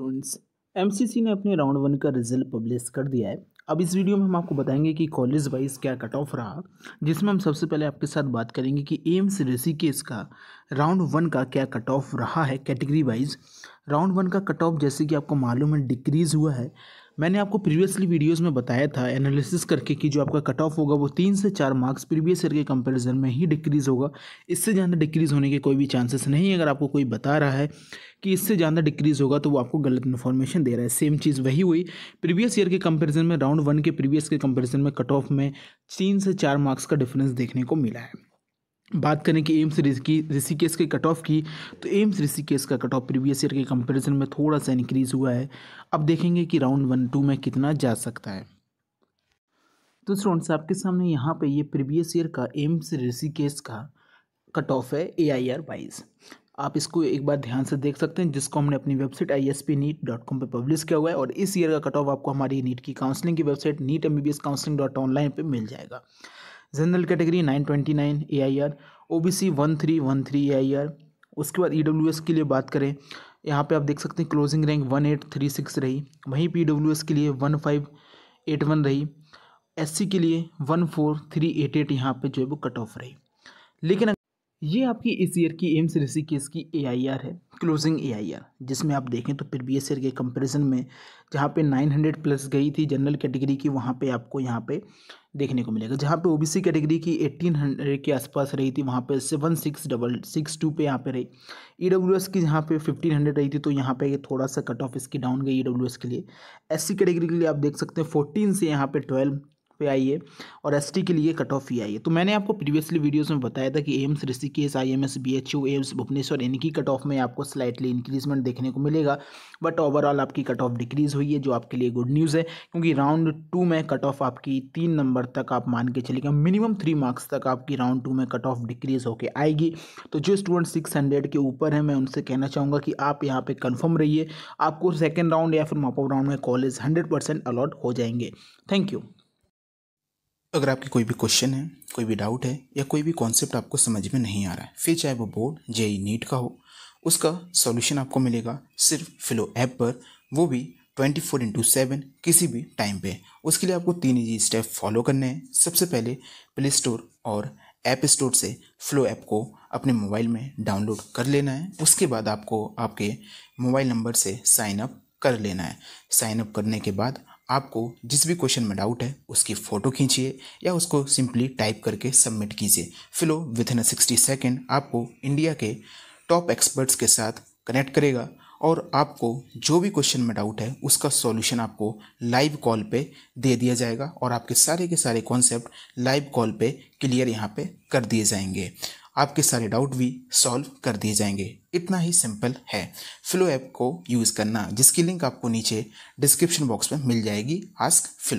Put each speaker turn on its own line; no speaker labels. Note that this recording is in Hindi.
स्टूडेंट्स एम ने अपने राउंड वन का रिजल्ट पब्लिश कर दिया है अब इस वीडियो में हम आपको बताएंगे कि कॉलेज वाइज क्या कट ऑफ रहा जिसमें हम सबसे पहले आपके साथ बात करेंगे कि एम्स ऋषिकेश का राउंड वन का क्या कट ऑफ रहा है कैटेगरी वाइज राउंड वन का कट ऑफ जैसे कि आपको मालूम है डिक्रीज़ हुआ है मैंने आपको प्रीवियसली वीडियोस में बताया था एनालिसिस करके कि जो आपका कट ऑफ होगा वो तीन से चार मार्क्स प्रीवियस ईयर के कंपैरिजन में ही डिक्रीज़ होगा इससे ज़्यादा डिक्रीज़ होने के कोई भी चांसेस नहीं अगर आपको कोई बता रहा है कि इससे ज़्यादा डिक्रीज़ होगा तो वो आपको गलत इन्फॉर्मेशन दे रहा है सेम चीज़ वही हुई प्रीवियस ईयर के कंपेरिजन में राउंड वन के प्रीवियस के कंपेरिजन में कट ऑफ में तीन से चार मार्क्स का डिफरेंस देखने को मिला है बात करें कि एम्स की ऋषिकेश के कट ऑफ की तो एम्स ऋषिकेश का कट ऑफ प्रीवियस ईयर के कंपैरिजन में थोड़ा सा इंक्रीज़ हुआ है अब देखेंगे कि राउंड वन टू में कितना जा सकता है तो स्टूडेंट्स सा आपके सामने यहाँ पे ये प्रीवियस ईयर का एम्स ऋषिकेश का कट ऑफ है ए आई आर वाइज आप इसको एक बार ध्यान से देख सकते हैं जिसको हमने अपनी website I S P NEET dot com पर पब्लिश किया हुआ है और इस ईयर का कट ऑफ आपको हमारी नीट की काउंसलिंग की website NEET M B B S counselling dot online पर मिल जाएगा general category nine twenty nine A I R O B C one three one three A I R उसके बाद ई डब्ल्यू एस के लिए बात करें यहाँ पे आप देख सकते हैं closing rank one eight three six रही वहीं पी डब्ल्यू एस के लिए वन फाइव एट वन रही एस सी के लिए one four three eight eight यहाँ पर जो है वो कट ऑफ रही लेकिन ये आपकी इस ईयर की एम्स केस की आर है क्लोजिंग आर जिसमें आप देखें तो प्रीवियस ईयर के कंपैरिजन में जहाँ पे 900 प्लस गई थी जनरल कैटेगरी की वहाँ पे आपको यहाँ पे देखने को मिलेगा जहाँ पे ओबीसी कैटेगरी की 1800 के आसपास रही थी वहाँ पे seven six double six two पे यहाँ पे रही ई e की जहाँ पे 1500 रही थी तो यहाँ पे थोड़ा सा कट ऑफ इसकी डाउन गई ई e के लिए एस कैटेगरी के लिए आप देख सकते हैं फोर्टीन से यहाँ पे ट्वेल्व पे आई है और एस के लिए कट ऑफ ही आई है तो मैंने आपको प्रीवियसली वीडियोज़ में बताया था कि AIIMS Rishikesh I M S B H U AIIMS Bhubaneswar इनकी कट ऑफ में आपको स्लाइटली इंक्रीजमेंट देखने को मिलेगा बट ओवरऑल आपकी कट ऑफ डिक्रीज़ हुई है जो आपके लिए गुड न्यूज़ है क्योंकि राउंड टू में कट ऑफ आपकी तीन नंबर तक आप मान के चलेगा मिनिमम थ्री मार्क्स तक आपकी राउंड टू में कट ऑफ डिक्रीज़ होकर आएगी तो जो स्टूडेंट सिक्स हंड्रेड के ऊपर है मैं उनसे कहना चाहूँगा कि आप यहाँ पर कन्फर्म रहिए आपको सेकेंड राउंड या फिर मॉपअप राउंड में कॉलेज हंड्रेड परसेंट अलॉट हो जाएंगे थैंक यू अगर आपकी कोई भी क्वेश्चन है कोई भी डाउट है या कोई भी कॉन्सेप्ट आपको समझ में नहीं आ रहा है फिर चाहे वो बोर्ड ई नीट का हो उसका सॉल्यूशन आपको मिलेगा सिर्फ फिलो ऐप पर वो भी ट्वेंटी फोर इंटू सेवन किसी भी टाइम पे उसके लिए आपको तीन ही स्टेप फॉलो करने हैं सबसे पहले प्ले स्टोर और ऐप स्टोर से फ्लो ऐप को अपने मोबाइल में डाउनलोड कर लेना है उसके बाद आपको आपके मोबाइल नंबर से साइन अप कर लेना है साइन अप करने के बाद आपको जिस भी क्वेश्चन में डाउट है उसकी फ़ोटो खींचिए या उसको सिंपली टाइप करके सबमिट कीजिए Filo within sixty second आपको इंडिया के टॉप एक्सपर्ट्स के साथ कनेक्ट करेगा और आपको जो भी क्वेश्चन में डाउट है उसका सॉल्यूशन आपको लाइव कॉल पे दे दिया जाएगा और आपके सारे के सारे कॉन्सेप्ट लाइव कॉल पे क्लियर यहाँ पे कर दिए जाएंगे आपके सारे डाउट भी सॉल्व कर दिए जाएंगे इतना ही सिंपल है फ्लो ऐप को यूज़ करना जिसकी लिंक आपको नीचे डिस्क्रिप्शन बॉक्स में मिल जाएगी आस्क फ्लो